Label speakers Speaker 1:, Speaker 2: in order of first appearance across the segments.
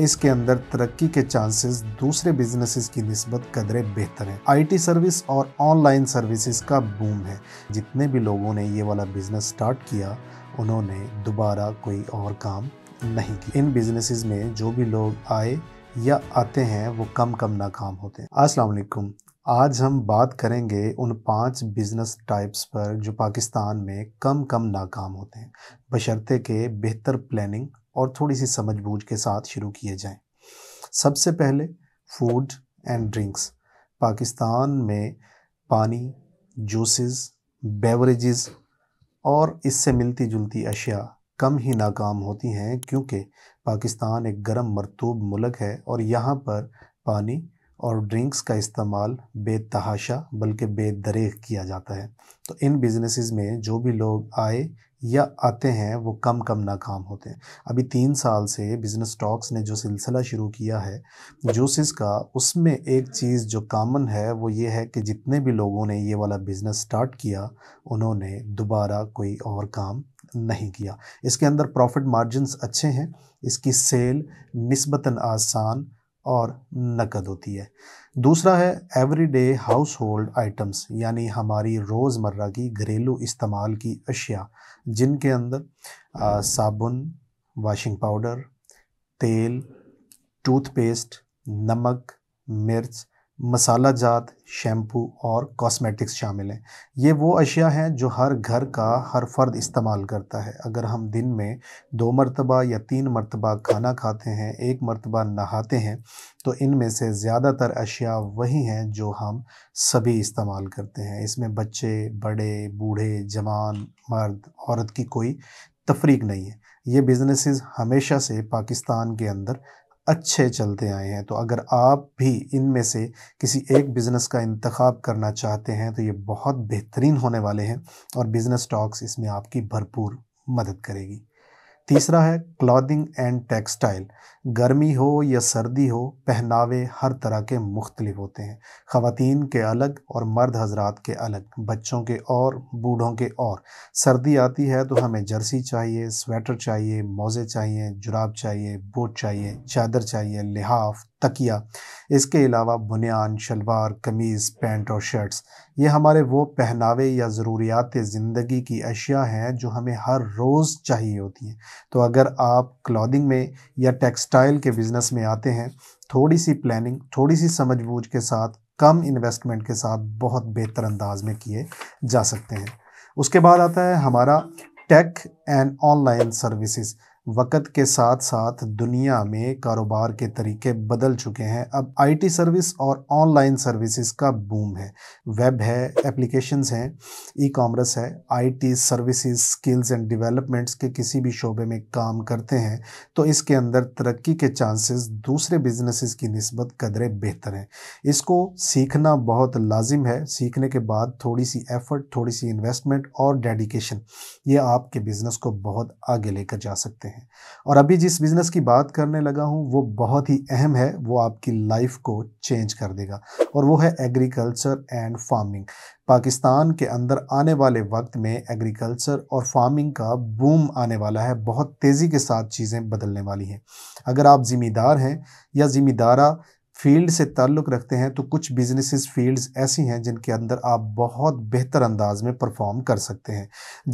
Speaker 1: इसके अंदर तरक्की के चांसेस दूसरे बिजनेसेस की नस्बत कदरे बेहतर है आईटी सर्विस और ऑनलाइन सर्विसेज का बूम है जितने भी लोगों ने ये वाला बिजनेस स्टार्ट किया उन्होंने दोबारा कोई और काम नहीं किया इन बिजनेसेस में जो भी लोग आए या आते हैं वो कम कम नाकाम होते हैं अस्सलाम वालेकुम आज हम बात करेंगे उन पांच बिजनेस टाइप्स पर जो पाकिस्तान में कम कम नाकाम होते हैं बशर्ते के बेहतर प्लानिंग और थोड़ी सी समझ बूझ के साथ शुरू किए जाएं सबसे पहले फूड एंड ड्रिंक्स पाकिस्तान में पानी जूसेस बेवरेजेस और इससे मिलती जुलती अशिया कम ही नाकाम होती हैं क्योंकि पाकिस्तान एक गर्म मरतूब मुल्क है और यहाँ पर पानी और ड्रिंक्स का इस्तेमाल बेतहाशा बल्कि बेदरेख किया जाता है तो इन बिजनेसेस में जो भी लोग आए या आते हैं वो कम कम नाकाम होते हैं अभी तीन साल से बिज़नेस स्टॉक्स ने जो सिलसिला शुरू किया है जोसिस का उसमें एक चीज़ जो कामन है वो ये है कि जितने भी लोगों ने ये वाला बिज़नेस स्टार्ट किया उन्होंने दोबारा कोई और काम नहीं किया इसके अंदर प्रॉफिट मार्जिनस अच्छे हैं इसकी सेल नस्बता आसान और नकद होती है दूसरा है एवरीडे हाउस होल्ड आइटम्स यानी हमारी रोज़मर्रा की घरेलू इस्तेमाल की अशिया जिनके अंदर साबुन वाशिंग पाउडर तेल टूथपेस्ट नमक मिर्च मसाला जात शैम्पू और कॉस्मेटिक्स शामिल हैं ये वो अशिया हैं जो हर घर का हर फर्द इस्तेमाल करता है अगर हम दिन में दो मरतबा या तीन मरतबा खाना खाते हैं एक मरतबा नहाते हैं तो इनमें से ज़्यादातर अशिया वही हैं जो हम सभी इस्तेमाल करते हैं इसमें बच्चे बड़े बूढ़े जवान मर्द औरत की कोई तफरीक नहीं है ये बिज़नेसेस हमेशा से पाकिस्तान के अंदर अच्छे चलते आए हैं तो अगर आप भी इनमें से किसी एक बिज़नेस का इंतखब करना चाहते हैं तो ये बहुत बेहतरीन होने वाले हैं और बिज़नेस स्टॉक्स इसमें आपकी भरपूर मदद करेगी तीसरा है क्लॉथिंग एंड टेक्सटाइल गर्मी हो या सर्दी हो पहनावे हर तरह के मुख्तलिफ होते हैं ख़वातीन के अलग और मर्द हजरात के अलग बच्चों के और बूढ़ों के और सर्दी आती है तो हमें जर्सी चाहिए स्वेटर चाहिए मोज़े चाहिए जुराब चाहिए बूट चाहिए चादर चाहिए लिहाफ तकिया इसके अलावा बुनियान शलवार कमीज़ पैंट और शर्ट्स ये हमारे वो पहनावे या ज़रूरियात ज़िंदगी की अशिया हैं जो हमें हर रोज़ चाहिए होती हैं तो अगर आप क्लॉदिंग में या टेक्सट टेक्सटाइल के बिज़नेस में आते हैं थोड़ी सी प्लानिंग थोड़ी सी समझ के साथ कम इन्वेस्टमेंट के साथ बहुत बेहतर अंदाज में किए जा सकते हैं उसके बाद आता है हमारा टेक एंड ऑनलाइन सर्विसेज वक्त के साथ साथ दुनिया में कारोबार के तरीके बदल चुके हैं अब आईटी सर्विस और ऑनलाइन सर्विसेज का बूम है वेब है एप्लीकेशंस हैं ई कॉमर्स है IT services skills and developments के किसी भी शोबे में काम करते हैं तो इसके अंदर तरक्की के चांसेस दूसरे बिजनेसेस की नस्बत कदरे बेहतर हैं इसको सीखना बहुत लाजिम है सीखने के बाद थोड़ी सी एफर्ट थोड़ी सी इन्वेस्टमेंट और डेडिकेशन ये आपके बिज़नेस को बहुत आगे लेकर जा सकते हैं हैं और अभी जिस बिज़नेस की बात करने लगा हूँ वो बहुत ही अहम है वो आपकी लाइफ को चेंज कर देगा और वो है एग्रीकल्चर एंड फार्मिंग पाकिस्तान के अंदर आने वाले वक्त में एग्रीकल्चर और फार्मिंग का बूम आने वाला है बहुत तेज़ी के साथ चीज़ें बदलने वाली हैं अगर आप ज़िम्मेदार हैं या ज़िम्मेदारा फील्ड से ताल्लुक़ रखते हैं तो कुछ बिजनेसेस फील्ड्स ऐसी हैं जिनके अंदर आप बहुत बेहतर अंदाज में परफॉर्म कर सकते हैं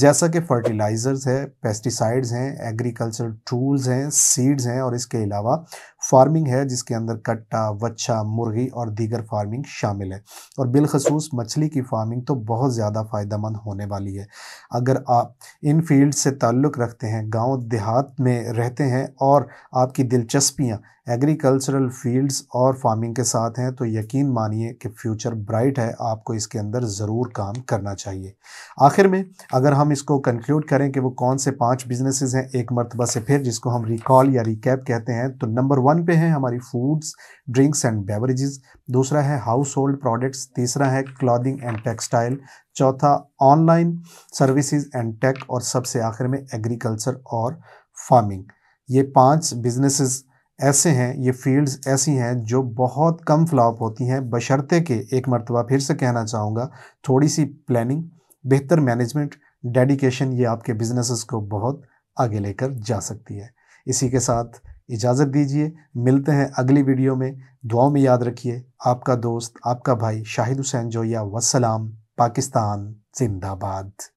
Speaker 1: जैसा कि फर्टिलाइज़र्स है पेस्टिसाइड्स हैं एग्रीकल्चर टूल्स हैं सीड्स हैं और इसके अलावा फार्मिंग है जिसके अंदर कट्टा वच्छा मुर्गी और दीगर फार्मिंग शामिल है और बिलखसूस मछली की फार्मिंग तो बहुत ज़्यादा मंद होने वाली है अगर आप इन फील्ड से ताल्लुक़ रखते हैं गांव देहात में रहते हैं और आपकी दिलचस्पियाँ एग्रीकल्चरल फील्ड्स और फार्मिंग के साथ हैं तो यकीन मानिए कि फ्यूचर ब्राइट है आपको इसके अंदर ज़रूर काम करना चाहिए आखिर में अगर हम इसको कंक्लूड करें कि वो कौन से पाँच बिजनेसेस हैं एक मरतबा से फिर जिसको हम रिकॉल या रिकैप कहते हैं तो नंबर वन वन पे है हमारी फूड्स ड्रिंक्स एंड बेवरेजेस दूसरा है हाउस होल्ड प्रोडक्ट्स तीसरा है क्लॉदिंग एंड टेक्सटाइल चौथा ऑनलाइन सर्विसेज एंड टेक और सबसे आखिर में एग्रीकल्चर और फार्मिंग ये पांच बिजनेसेस ऐसे हैं ये फील्ड्स ऐसी हैं जो बहुत कम फ्लॉप होती हैं बशर्ते के एक मरतबा फिर से कहना चाहूँगा थोड़ी सी प्लानिंग बेहतर मैनेजमेंट डेडिकेशन ये आपके बिजनेसेस को बहुत आगे लेकर जा सकती है इसी के साथ इजाज़त दीजिए मिलते हैं अगली वीडियो में दुआओं में याद रखिए आपका दोस्त आपका भाई शाहिद हुसैन जोया वसलाम पाकिस्तान जिंदाबाद